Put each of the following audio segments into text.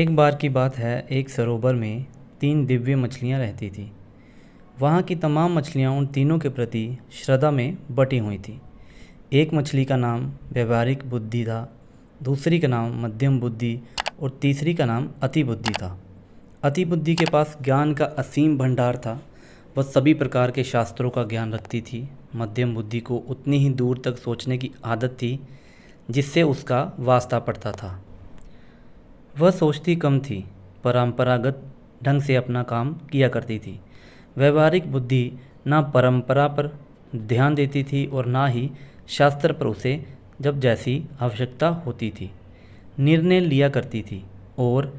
एक बार की बात है एक सरोवर में तीन दिव्य मछलियाँ रहती थी वहाँ की तमाम मछलियाँ उन तीनों के प्रति श्रद्धा में बटी हुई थी एक मछली का नाम व्यवहारिक बुद्धि था दूसरी का नाम मध्यम बुद्धि और तीसरी का नाम अति बुद्धि था अति बुद्धि के पास ज्ञान का असीम भंडार था वह सभी प्रकार के शास्त्रों का ज्ञान रखती थी मध्यम बुद्धि को उतनी ही दूर तक सोचने की आदत थी जिससे उसका वास्ता पड़ता था वह सोचती कम थी परंपरागत ढंग से अपना काम किया करती थी व्यवहारिक बुद्धि ना परंपरा पर ध्यान देती थी और ना ही शास्त्र पर उसे जब जैसी आवश्यकता होती थी निर्णय लिया करती थी और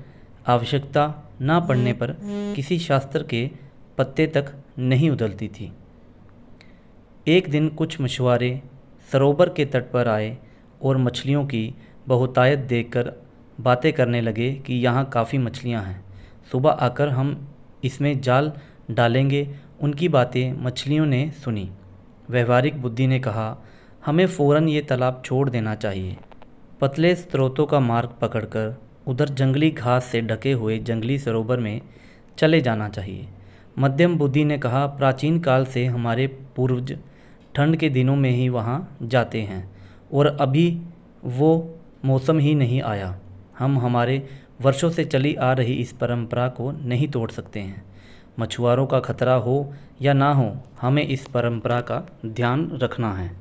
आवश्यकता ना पड़ने पर किसी शास्त्र के पत्ते तक नहीं उदलती थी एक दिन कुछ मछुआरे सरोवर के तट पर आए और मछलियों की बहुतायत देखकर बातें करने लगे कि यहाँ काफ़ी मछलियाँ हैं सुबह आकर हम इसमें जाल डालेंगे उनकी बातें मछलियों ने सुनी व्यवहारिक बुद्धि ने कहा हमें फ़ौरन ये तालाब छोड़ देना चाहिए पतले स्रोतों का मार्ग पकड़कर उधर जंगली घास से ढके हुए जंगली सरोवर में चले जाना चाहिए मध्यम बुद्धि ने कहा प्राचीन काल से हमारे पूर्वज ठंड के दिनों में ही वहाँ जाते हैं और अभी वो मौसम ही नहीं आया हम हमारे वर्षों से चली आ रही इस परंपरा को नहीं तोड़ सकते हैं मछुआरों का खतरा हो या ना हो हमें इस परंपरा का ध्यान रखना है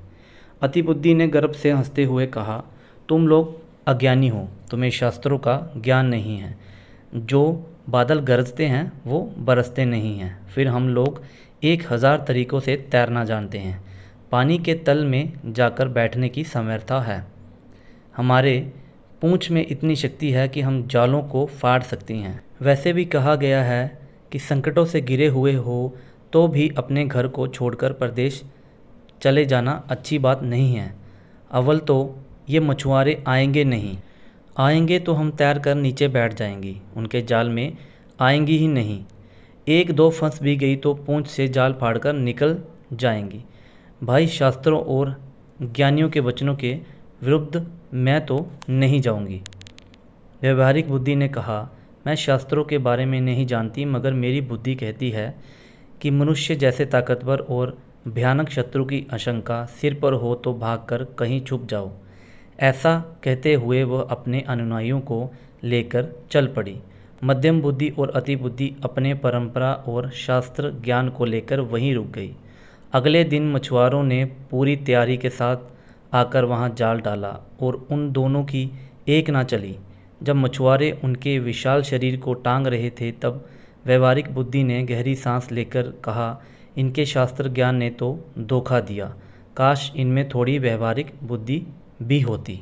अतिबुद्धि ने गर्भ से हंसते हुए कहा तुम लोग अज्ञानी हो तुम्हें शास्त्रों का ज्ञान नहीं है जो बादल गरजते हैं वो बरसते नहीं हैं फिर हम लोग एक हज़ार तरीक़ों से तैरना जानते हैं पानी के तल में जाकर बैठने की समर्था है हमारे पूंछ में इतनी शक्ति है कि हम जालों को फाड़ सकती हैं वैसे भी कहा गया है कि संकटों से गिरे हुए हो तो भी अपने घर को छोड़कर प्रदेश चले जाना अच्छी बात नहीं है अव्वल तो ये मछुआरे आएंगे नहीं आएंगे तो हम तैर कर नीचे बैठ जाएंगी उनके जाल में आएंगी ही नहीं एक दो फंस भी गई तो पूंछ से जाल फाड़कर निकल जाएंगी भाई शास्त्रों और ज्ञानियों के वचनों के विरुद्ध मैं तो नहीं जाऊँगी व्यवहारिक बुद्धि ने कहा मैं शास्त्रों के बारे में नहीं जानती मगर मेरी बुद्धि कहती है कि मनुष्य जैसे ताकतवर और भयानक शत्रु की आशंका सिर पर हो तो भागकर कहीं छुप जाओ ऐसा कहते हुए वह अपने अनुयायियों को लेकर चल पड़ी मध्यम बुद्धि और अति बुद्धि अपने परंपरा और शास्त्र ज्ञान को लेकर वहीं रुक गई अगले दिन मछुआरों ने पूरी तैयारी के साथ आकर वहाँ जाल डाला और उन दोनों की एक ना चली जब मछुआरे उनके विशाल शरीर को टांग रहे थे तब व्यवहारिक बुद्धि ने गहरी सांस लेकर कहा इनके शास्त्र ज्ञान ने तो धोखा दिया काश इनमें थोड़ी व्यवहारिक बुद्धि भी होती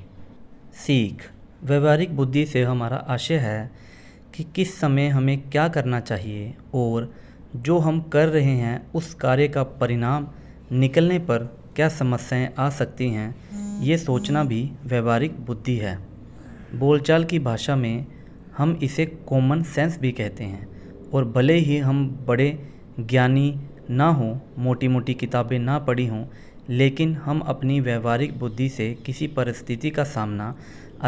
सीख व्यवहारिक बुद्धि से हमारा आशय है कि किस समय हमें क्या करना चाहिए और जो हम कर रहे हैं उस कार्य का परिणाम निकलने पर क्या समस्याएं आ सकती हैं ये सोचना भी व्यवहारिक बुद्धि है बोलचाल की भाषा में हम इसे कॉमन सेंस भी कहते हैं और भले ही हम बड़े ज्ञानी ना हों मोटी मोटी किताबें ना पढ़ी हों लेकिन हम अपनी व्यवहारिक बुद्धि से किसी परिस्थिति का सामना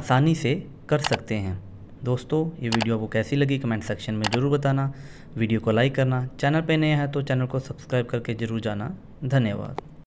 आसानी से कर सकते हैं दोस्तों ये वीडियो आपको कैसी लगी कमेंट सेक्शन में ज़रूर बताना वीडियो को लाइक करना चैनल पर नया है तो चैनल को सब्सक्राइब करके ज़रूर जाना धन्यवाद